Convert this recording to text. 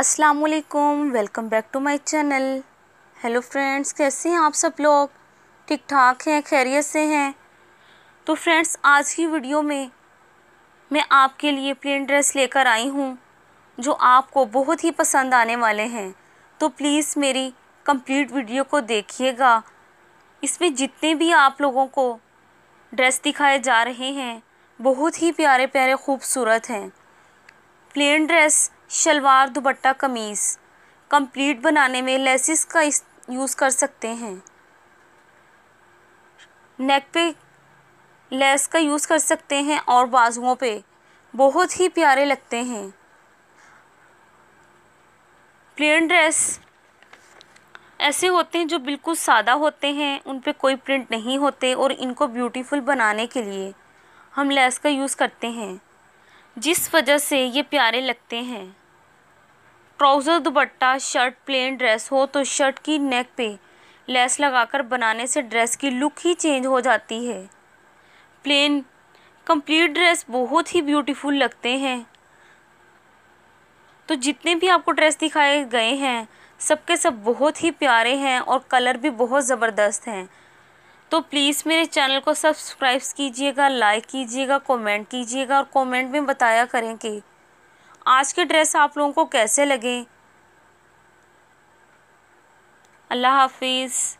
असलकुम welcome back to my channel hello friends कैसे हैं आप सब लोग ठीक ठाक हैं खैरियत से हैं तो फ्रेंड्स आज की वीडियो में मैं आपके लिए प्लेन ड्रेस लेकर आई हूँ जो आपको बहुत ही पसंद आने वाले हैं तो प्लीज़ मेरी कंप्लीट वीडियो को देखिएगा इसमें जितने भी आप लोगों को ड्रेस दिखाए जा रहे हैं बहुत ही प्यारे प्यारे खूबसूरत हैं प्लेन ड्रेस शलवार दुपट्टा कमीज़ कंप्लीट बनाने में लेसिस का यूज़ कर सकते हैं नेक पे लेस का यूज़ कर सकते हैं और बाजुओं पे बहुत ही प्यारे लगते हैं प्लेन ड्रेस ऐसे होते हैं जो बिल्कुल सादा होते हैं उन पे कोई प्रिंट नहीं होते और इनको ब्यूटीफुल बनाने के लिए हम लेस का यूज़ करते हैं जिस वजह से ये प्यारे लगते हैं trouser dupatta shirt plain dress हो तो शर्ट की नेक पे लेस लगाकर बनाने से ड्रेस की लुक ही चेंज हो जाती है प्लेन कंप्लीट ड्रेस बहुत ही ब्यूटीफुल लगते हैं तो जितने भी आपको ड्रेस दिखाए गए हैं सबके सब बहुत ही प्यारे हैं और कलर भी बहुत ज़बरदस्त हैं तो प्लीज़ मेरे चैनल को सब्सक्राइब कीजिएगा लाइक कीजिएगा कमेंट कीजिएगा और कमेंट में बताया करें कि आज के ड्रेस आप लोगों को कैसे लगे अल्लाह हाफिज़